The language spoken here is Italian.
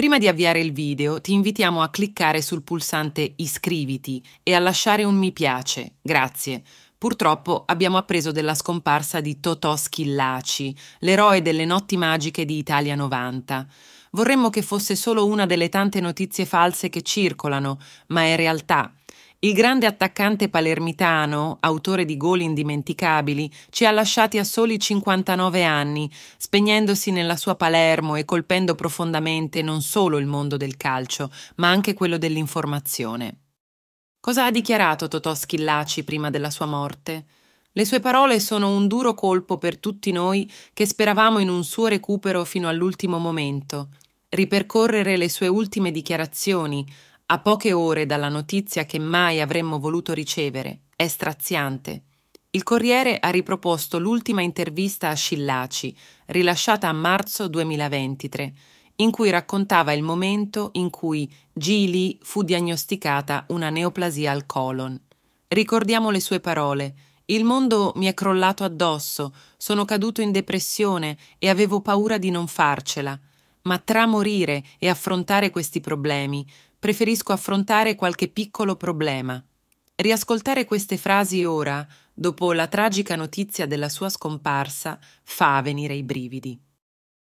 Prima di avviare il video ti invitiamo a cliccare sul pulsante iscriviti e a lasciare un mi piace, grazie. Purtroppo abbiamo appreso della scomparsa di Totò Schillaci, l'eroe delle notti magiche di Italia 90. Vorremmo che fosse solo una delle tante notizie false che circolano, ma è realtà il grande attaccante palermitano, autore di gol indimenticabili, ci ha lasciati a soli 59 anni, spegnendosi nella sua Palermo e colpendo profondamente non solo il mondo del calcio, ma anche quello dell'informazione. Cosa ha dichiarato Totò Schillaci prima della sua morte? Le sue parole sono un duro colpo per tutti noi che speravamo in un suo recupero fino all'ultimo momento. Ripercorrere le sue ultime dichiarazioni, a poche ore dalla notizia che mai avremmo voluto ricevere, è straziante. Il Corriere ha riproposto l'ultima intervista a Scillaci, rilasciata a marzo 2023, in cui raccontava il momento in cui Gili fu diagnosticata una neoplasia al colon. Ricordiamo le sue parole. Il mondo mi è crollato addosso, sono caduto in depressione e avevo paura di non farcela ma tra morire e affrontare questi problemi, preferisco affrontare qualche piccolo problema. Riascoltare queste frasi ora, dopo la tragica notizia della sua scomparsa, fa venire i brividi.